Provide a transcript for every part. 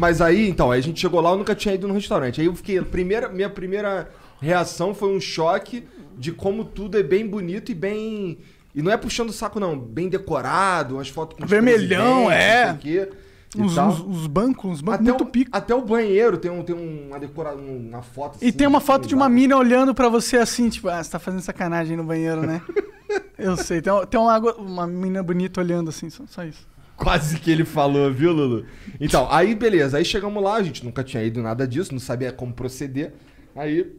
mas aí, então, aí a gente chegou lá, eu nunca tinha ido no restaurante. Aí eu fiquei. Primeira, minha primeira reação foi um choque de como tudo é bem bonito e bem. E não é puxando o saco, não. Bem decorado, umas fotos com Vermelhão, é. Os, os, os, bancos, uns bancos até muito o, pico. Até o banheiro tem, um, tem uma decoração, assim, uma foto. Assim, e tem uma foto de uma mina olhando para você assim, tipo, ah, você tá fazendo sacanagem no banheiro, né? Eu sei, tem, tem uma, uma mina bonita olhando assim, só, só isso. Quase que ele falou, viu, Lulu? Então, aí beleza. Aí chegamos lá, a gente nunca tinha ido nada disso, não sabia como proceder. Aí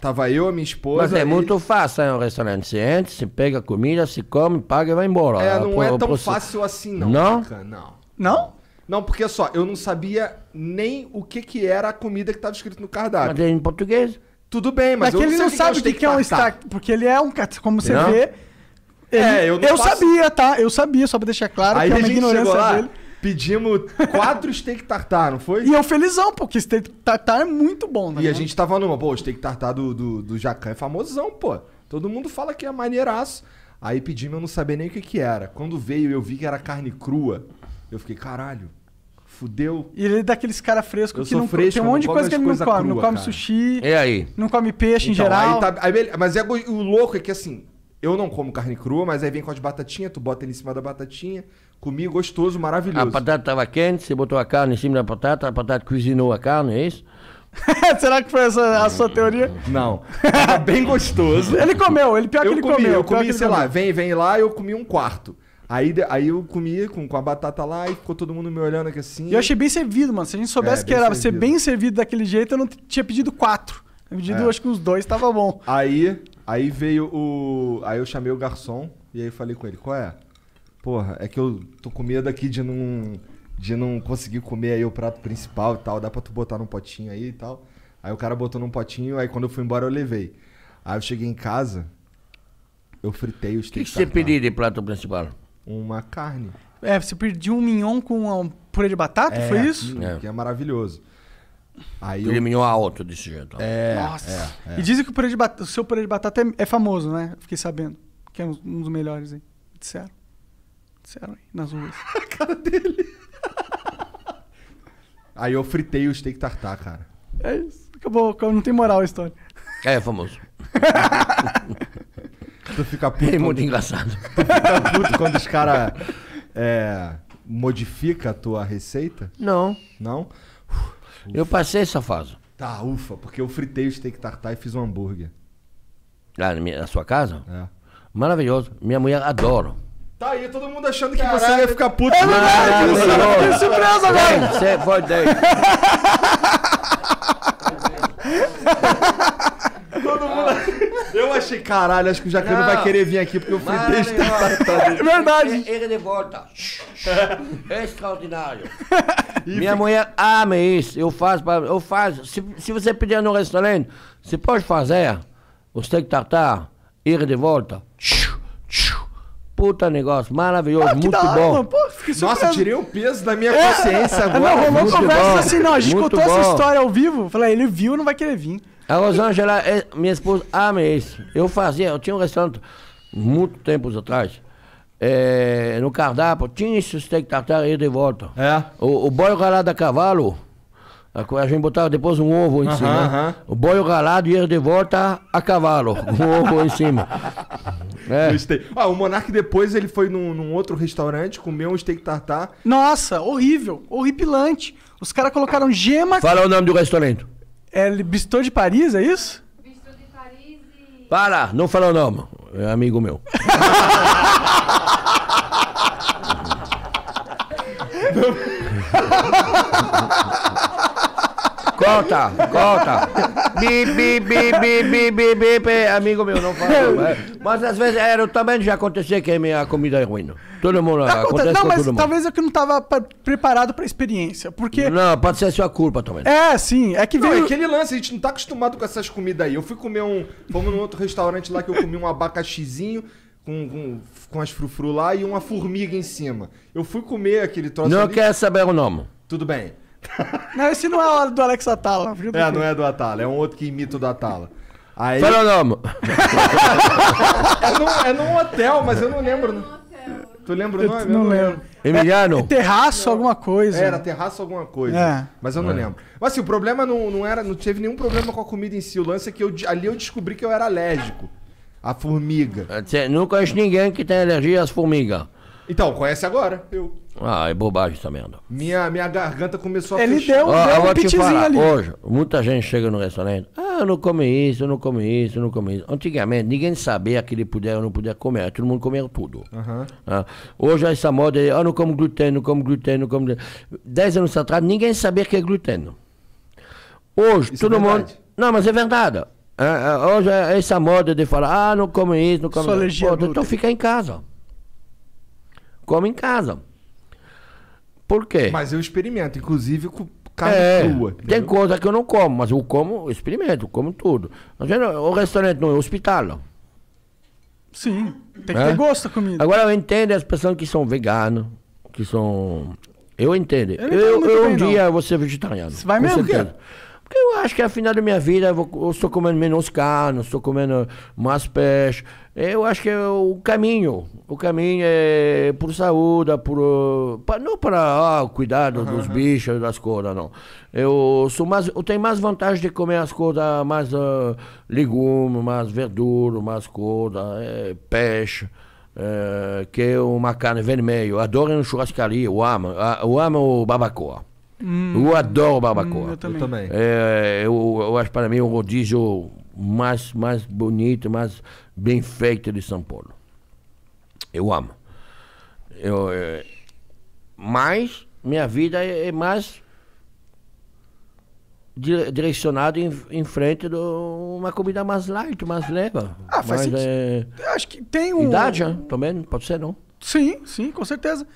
tava eu, a minha esposa. Mas é e... muito fácil, é um restaurante. Você entra, se pega a comida, se come, paga e vai embora. É, não é tão fácil assim, não. Não? não. Não? Não, porque só, eu não sabia nem o que, que era a comida que estava escrito no cardápio. Mas é em português? Tudo bem, mas, mas eu não ele não sabe o que, que, que, é um stack, porque ele é um como você não? vê. Ele, é, eu, eu faço... sabia, tá? Eu sabia, só pra deixar claro Aí que é uma ignorância lá, dele. Pedimos quatro steak tartar, não foi? E eu felizão, porque steak tartar é muito bom, né? E a gente tava numa, pô, o steak tartar do, do, do Jacan é famosão, pô. Todo mundo fala que é maneiraço. Aí pedimos, eu não sabia nem o que que era. Quando veio, eu vi que era carne crua. Eu fiquei, caralho, fudeu. E ele é daqueles cara fresco eu que não fresco, tem um monte de coisa que ele não come. Crua, não come cara. sushi, é aí. não come peixe então, em geral. Aí tá, aí, mas é, o louco é que assim, eu não como carne crua, mas aí vem com as batatinhas, tu bota ele em cima da batatinha. Comi gostoso, maravilhoso. A batata estava quente, você botou a carne em cima da batata, a batata cozinhou a carne, é isso? Será que foi essa a sua teoria? Não. Tava bem gostoso. ele comeu, ele pior eu que ele comi, comeu. Eu comi, sei lá, vem, vem lá, eu comi um quarto. Aí, aí eu comi com, com a batata lá e ficou todo mundo me olhando aqui assim. E eu achei bem servido, mano. Se a gente soubesse é, que era servido. ser bem servido daquele jeito, eu não tinha pedido quatro. Eu pedido, é. acho que uns dois tava bom. Aí Aí veio o. Aí eu chamei o garçom e aí falei com ele, qual é? Porra, é que eu tô com medo aqui de não. De não conseguir comer aí o prato principal e tal. Dá pra tu botar num potinho aí e tal. Aí o cara botou num potinho, aí quando eu fui embora eu levei. Aí eu cheguei em casa, eu fritei os O que, que você pediu de prato principal? Uma carne. É, você pediu um mignon com um purê de batata, é, foi isso? É. Que é maravilhoso. Aí Terminou eu... alto desse jeito. É, Nossa. É, é. E dizem que o, purê de batata, o seu purê de batata é, é, famoso, né? Fiquei sabendo. Que é um, dos melhores aí. Disseram. Disseram aí, nas ruas. A cara dele. aí eu fritei o steak tartar, cara. É isso. Acabou. Não tem moral a história. É, é, famoso. tu fica puto. É muito quando... engraçado. Tu fica puto quando os caras. É, modifica a tua receita? Não. Não? Não. Eu passei essa fase. Tá, ufa, porque eu fritei o steak tartar e fiz um hambúrguer. Lá ah, na, minha, na sua casa? É. Maravilhoso. Minha mulher adora. Tá aí, todo mundo achando que Caraca. você ia ficar puto. É verdade, não sabe surpresa agora. Você foi daí. Todo mundo. Eu achei, caralho, acho que o Jacano vai querer vir aqui porque eu fui tartar. É verdade. Ele de volta. É extraordinário. Minha fica... mulher ama isso. Eu faço, pra, eu faço. Se, se você pedir no restaurante, você pode fazer o steak tartar, ir de volta. Tchiu, tchiu. Puta negócio, maravilhoso, ah, muito hora, bom. pô, Nossa, tirei o peso da minha é, consciência agora. Não, rolou muito conversa bom, assim, não. A gente contou bom. essa história ao vivo. Falei, ele viu, não vai querer vir. A Rosângela, é, minha esposa, ama isso. Eu fazia, eu tinha um restaurante muito tempos atrás é, no cardápio, tinha esse steak tartar aí de volta. É. O, o boio galado a cavalo, a gente botava depois um ovo em uhum, cima. Uhum. O boio galado ia de volta a cavalo, um ovo em cima. É. Ah, o Monark depois ele foi num, num, outro restaurante, comeu um steak tartar. Nossa, horrível, horripilante. Os caras colocaram gema. Fala o nome do restaurante. É Bistô de Paris, é isso? Bistô de Paris e... Para, não fala o nome. É amigo meu. Conta, conta. Bi, bi, bi, bi, bi, bi, bi, bi. Amigo meu, não fala. É. Mas às vezes é, era, também já aconteceu que a minha comida é ruim. Todo mundo acontece, acontece Não, mas mundo. talvez eu que não estava preparado para a experiência, porque... Não, pode ser a sua culpa também. É, sim, é que veio... Não, é aquele lance, a gente não tá acostumado com essas comidas aí. Eu fui comer um... Fomos num outro restaurante lá que eu comi um abacaxizinho com, com, com as frufru lá e uma formiga em cima. Eu fui comer aquele troço Não quer saber o nome. Tudo bem. Não, esse não é o do Alex Atala. É, não é do Atala. É um outro que imita o do Atala. Aí... Fala o nome. é, num, é num hotel, mas eu não lembro. É né? num Tu lembra o nome? Não, não lembro. É Emiliano? É, terraço, não. alguma coisa. Era terraço, alguma coisa. É. Mas eu não é. lembro. Mas assim, o problema não, não era. Não teve nenhum problema com a comida em si. O lance é que eu, ali eu descobri que eu era alérgico. A formiga. Você é, não conhece ninguém que tem alergia às formigas. Então, conhece agora. Eu. Ah, é bobagem essa merda. Minha, minha garganta começou a Ele fechar. deu, deu um vou pitizinho falar, ali. hoje, muita gente chega no restaurante, ah, eu não come isso, eu não come isso, eu não come isso. Antigamente, ninguém sabia que ele podia ou não podia comer, todo mundo comia tudo. Ah, hoje, essa moda é, ah, não como glúten, não como glúten, não como glúten. Dez anos atrás, ninguém sabia que é glúten. Hoje, Isso é todo mundo... Não, mas é verdade. É, é, hoje é essa moda de falar, ah, não come isso, não come isso. Pô, então fica em casa. Come em casa. Por quê? Mas eu experimento, inclusive com carne é, crua. Tem coisa que eu não como, mas eu como, experimento, como tudo. O restaurante não é hospital. Sim, tem que é? ter gosto da comida. Agora eu entendo as pessoas que são veganas, que são. Eu entendo. Eu, eu, eu um bem, dia não. vou ser vegetariano. Você vai mesmo? Eu acho que é afinal final da minha vida eu, vou, eu estou comendo menos carne, estou comendo mais peixe. Eu acho que é o caminho. O caminho é por saúde, é por, pra, não para ah, cuidado uhum. dos bichos, das coisas, não. Eu, sou mais, eu tenho mais vantagem de comer as coisas, mais uh, legumes, mais verdura, mais coisas, é, peixe. É, que é uma carne vermelha. Eu adoro em churrascaria, eu amo. Ah, eu amo o babacoa. Hum, eu adoro barbacoa. Hum, eu também. Eu, É, eu, eu, acho para mim o rodízio mais, mais bonito, mais bem feito de São Paulo. Eu amo. Eu, é, mas minha vida é, é mais direcionada em, em, frente de uma comida mais light, mais leve. Ah, faz mais, é, acho que tem um. Idade, né? também, pode ser, não? Sim, sim, com certeza.